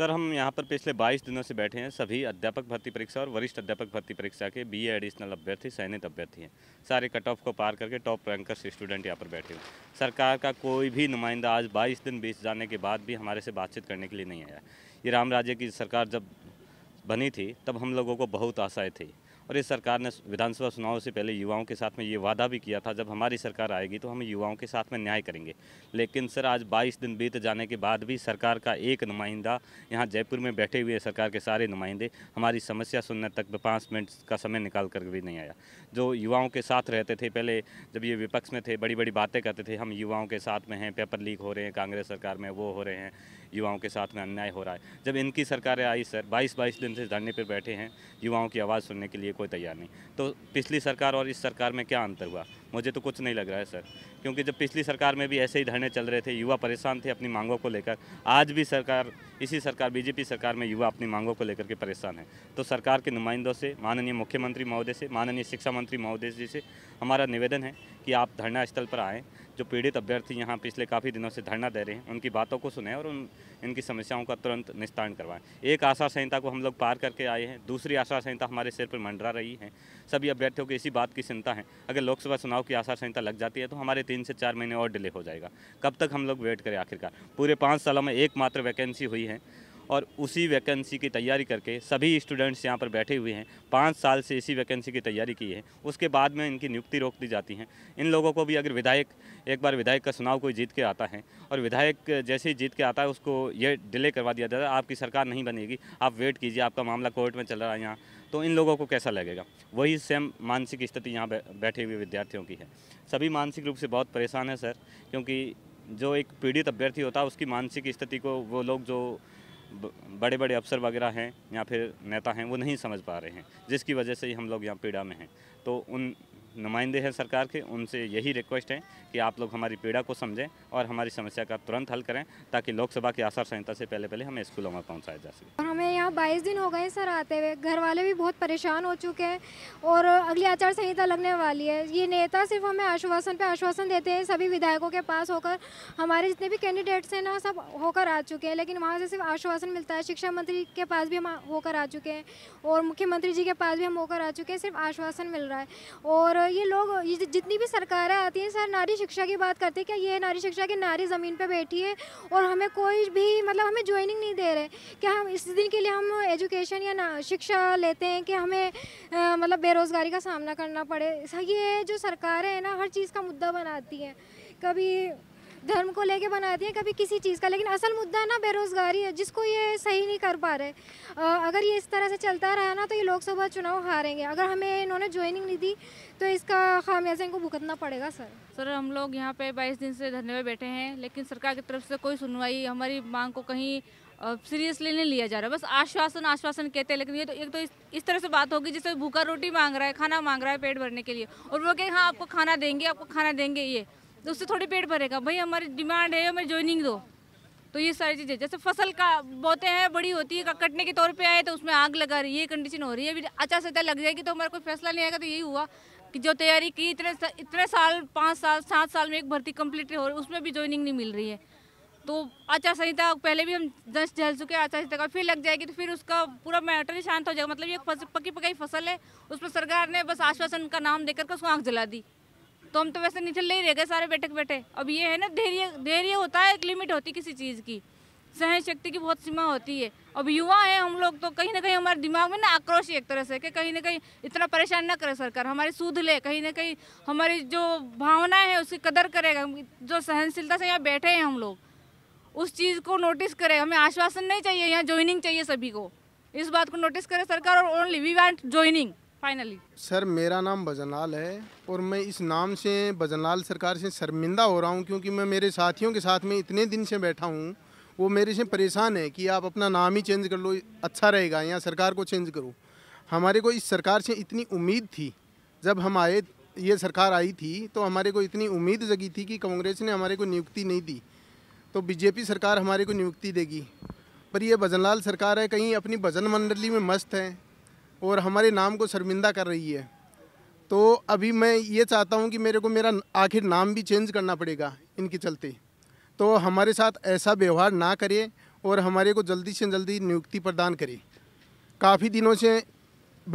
sir हम यहाँ पर पिछले 22 दिनों से बैठे हैं सभी अध्यापक भर्ती परीक्षा और वरिष्ठ अध्यापक भर्ती परीक्षा के बी एडिशनल अभ्यर्थी सैनिक अभ्यर्थी हैं सारे कट ऑफ को पार करके टॉप रैंकर्स स्टूडेंट यहाँ पर बैठे हुए सरकार का कोई भी नुमाइंदा आज 22 दिन बीच जाने के बाद भी हमारे से बातचीत करने के लिए नहीं आया ये राम राज्य की सरकार जब बनी थी तब हम लोगों को बहुत आशाएँ थी और इस सरकार ने विधानसभा चुनाव से पहले युवाओं के साथ में ये वादा भी किया था जब हमारी सरकार आएगी तो हम युवाओं के साथ में न्याय करेंगे लेकिन सर आज 22 दिन बीत जाने के बाद भी सरकार का एक नुमाइंदा यहाँ जयपुर में बैठे हुए सरकार के सारे नुमाइंदे हमारी समस्या सुनने तक पाँच मिनट का समय निकाल कर भी नहीं आया जो युवाओं के साथ रहते थे पहले जब ये विपक्ष में थे बड़ी बड़ी बातें करते थे हम युवाओं के साथ में हैं पेपर लीक हो रहे हैं कांग्रेस सरकार में वो हो रहे हैं युवाओं के साथ में अन्याय हो रहा है जब इनकी सरकारें आई सर बाईस बाईस दिन से धरने पर बैठे हैं युवाओं की आवाज़ सुनने के लिए कोई तैयार नहीं तो पिछली सरकार और इस सरकार में क्या अंतर हुआ मुझे तो कुछ नहीं लग रहा है सर क्योंकि जब पिछली सरकार में भी ऐसे ही धरने चल रहे थे युवा परेशान थे अपनी मांगों को लेकर आज भी सरकार इसी सरकार बीजेपी सरकार में युवा अपनी मांगों को लेकर के परेशान है तो सरकार के नुमाइंदों से माननीय मुख्यमंत्री महोदय से माननीय शिक्षा मंत्री महोदय जी से हमारा निवेदन है कि आप धरना स्थल पर आएँ जो पीड़ित अभ्यर्थी यहाँ पिछले काफ़ी दिनों से धरना दे रहे हैं उनकी बातों को सुने और उन इनकी समस्याओं का तुरंत निस्तारण करवाएं एक आचार संहिता को हम लोग पार करके आए हैं दूसरी आचार संहिता हमारे सिर पर मंडरा रही है सभी अभ्यर्थियों की इसी बात की चिंता है अगर लोकसभा चुनाव की आचार संहिता लग जाती है तो हमारे तीन से चार महीने और डिले हो जाएगा कब तक हम लोग वेट करें आखिरकार पूरे पाँच सालों में एकमात्र वैकेंसी हुई है और उसी वैकेंसी की तैयारी करके सभी स्टूडेंट्स यहाँ पर बैठे हुए हैं पाँच साल से इसी वैकेंसी की तैयारी की है उसके बाद में इनकी नियुक्ति रोक दी जाती है इन लोगों को भी अगर विधायक एक बार विधायक का चुनाव कोई जीत के आता है और विधायक जैसे ही जीत के आता है उसको ये डिले करवा दिया जाता है आपकी सरकार नहीं बनेगी आप वेट कीजिए आपका मामला कोर्ट में चल रहा है यहाँ तो इन लोगों को कैसा लगेगा वही सेम मानसिक स्थिति यहाँ बैठे हुए विद्यार्थियों की है सभी मानसिक रूप से बहुत परेशान है सर क्योंकि जो एक पीड़ित अभ्यर्थी होता है उसकी मानसिक स्थिति को वो लोग जो बड़े बड़े अफसर वगैरह हैं या फिर नेता हैं वो नहीं समझ पा रहे हैं जिसकी वजह से ही हम लोग यहाँ पीड़ा में हैं तो उन नुमाइंदे हैं सरकार के उनसे यही रिक्वेस्ट है कि आप लोग हमारी पीड़ा को समझें और हमारी समस्या का तुरंत हल करें ताकि लोकसभा की आसार संहिता से पहले पहले हमें स्कूलों में पहुँचाया जा सके हमें यहाँ बाईस दिन हो गए सर आते हुए घर वाले भी बहुत परेशान हो चुके हैं और अगली आचार संहिता लगने वाली है ये नेता सिर्फ हमें आश्वासन पर आश्वासन देते हैं सभी विधायकों के पास होकर हमारे जितने भी कैंडिडेट्स हैं ना सब होकर आ चुके हैं लेकिन वहाँ से सिर्फ आश्वासन मिलता है शिक्षा मंत्री के पास भी हम होकर आ चुके हैं और मुख्यमंत्री जी के पास भी हम होकर आ चुके हैं सिर्फ आश्वासन मिल रहा है और ये लोग जितनी भी सरकारें आती हैं सर नारी शिक्षा की बात करते हैं क्या ये नारी शिक्षा की नारी ज़मीन पर बैठी है और हमें कोई भी मतलब हमें ज्वाइनिंग नहीं दे रहे क्या हम इस दिन के लिए हम एजुकेशन या ना शिक्षा लेते हैं कि हमें मतलब बेरोज़गारी का सामना करना पड़े ये जो सरकारें हैं ना हर चीज़ का मुद्दा बनाती हैं कभी धर्म को लेके बना दिए कभी किसी चीज़ का लेकिन असल मुद्दा ना बेरोज़गारी है जिसको ये सही नहीं कर पा रहे अगर ये इस तरह से चलता रहा ना तो ये लोकसभा चुनाव हारेंगे अगर हमें इन्होंने ज्वाइनिंग नहीं दी तो इसका खामियाजा इनको भुगतना पड़ेगा सर सर हम लोग यहाँ पे बाईस दिन से धरने में बैठे हैं लेकिन सरकार की तरफ से कोई सुनवाई हमारी मांग को कहीं सीरियसली नहीं लिया जा रहा है बस आश्वासन आश्वासन कहते हैं लेकिन ये तो एक तो इस, इस तरह से बात होगी जैसे भूखा रोटी मांग रहा है खाना मांग रहा है पेट भरने के लिए और वो कहें हाँ आपको खाना देंगे आपको खाना देंगे ये तो उससे थोड़ी पेट भरेगा भाई हमारी डिमांड है हमें ज्वाइनिंग दो तो ये सारी चीज़ें जैसे फसल का बोते हैं बड़ी होती है कटने के तौर पे आए तो उसमें आग लगा रही है ये कंडीशन हो रही है अभी अच्छा सतह अच्छा लग जाएगी तो हमारा कोई फैसला नहीं आएगा तो यही हुआ कि जो तैयारी की इतने इतने साल पाँच साल सात साल में एक भर्ती कंप्लीट हो रही उसमें भी ज्वाइनिंग नहीं मिल रही है तो आचार अच्छा संहिता पहले भी हम दस झेल चुके हैं आचार संहिता का फिर लग जाएगी तो फिर उसका पूरा मैटर ही शांत हो जाएगा मतलब ये पकी पकाई फसल है उसमें सरकार ने बस आश्वासन का नाम देकर के उसको आँख जला दी तो हम तो वैसे निचल नहीं रह गए सारे बैठक बैठे अब ये है ना धैर्य धैर्य होता है एक लिमिट होती किसी चीज़ की सहन शक्ति की बहुत सीमा होती है अब युवा हैं हम लोग तो कहीं ना कहीं हमारे दिमाग में ना आक्रोश एक तरह से कि कहीं ना कहीं इतना परेशान ना करे सरकार हमारी सूध ले कहीं ना कहीं हमारी जो भावना है उसकी कदर करेगा जो सहनशीलता से यहाँ बैठे हैं हम लोग उस चीज़ को नोटिस करे हमें आश्वासन नहीं चाहिए यहाँ ज्वाइनिंग चाहिए सभी को इस बात को नोटिस करे सरकार और only we want joining finally sir मेरा नाम बजनलाल है और मैं इस नाम से बजनलाल सरकार से शर्मिंदा हो रहा हूँ क्योंकि मैं मेरे साथियों के साथ में इतने दिन से बैठा हूँ वो मेरे से परेशान है कि आप अपना नाम ही चेंज कर लो अच्छा रहेगा या सरकार को चेंज करो हमारे को इस सरकार से इतनी उम्मीद थी जब हम आए ये सरकार आई थी तो हमारे को इतनी उम्मीद जगी थी कि कांग्रेस ने हमारे को नियुक्ति नहीं दी तो बीजेपी सरकार हमारे को नियुक्ति देगी पर यह भजनलाल सरकार है कहीं अपनी भजन मंडली में मस्त है और हमारे नाम को शर्मिंदा कर रही है तो अभी मैं ये चाहता हूँ कि मेरे को मेरा आखिर नाम भी चेंज करना पड़ेगा इनके चलते तो हमारे साथ ऐसा व्यवहार ना करें और हमारे को जल्दी से जल्दी नियुक्ति प्रदान करे काफ़ी दिनों से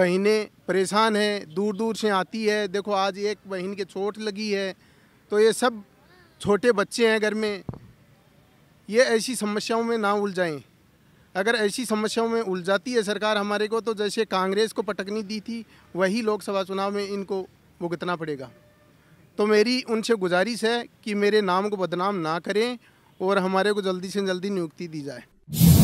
बहनें परेशान हैं दूर दूर से आती है देखो आज एक बहन के चोट लगी है तो ये सब छोटे बच्चे हैं घर में ये ऐसी समस्याओं में ना उलझाएं अगर ऐसी समस्याओं में उलझाती है सरकार हमारे को तो जैसे कांग्रेस को पटकनी दी थी वही लोकसभा चुनाव में इनको भुगतना पड़ेगा तो मेरी उनसे गुजारिश है कि मेरे नाम को बदनाम ना करें और हमारे को जल्दी से जल्दी नियुक्ति दी जाए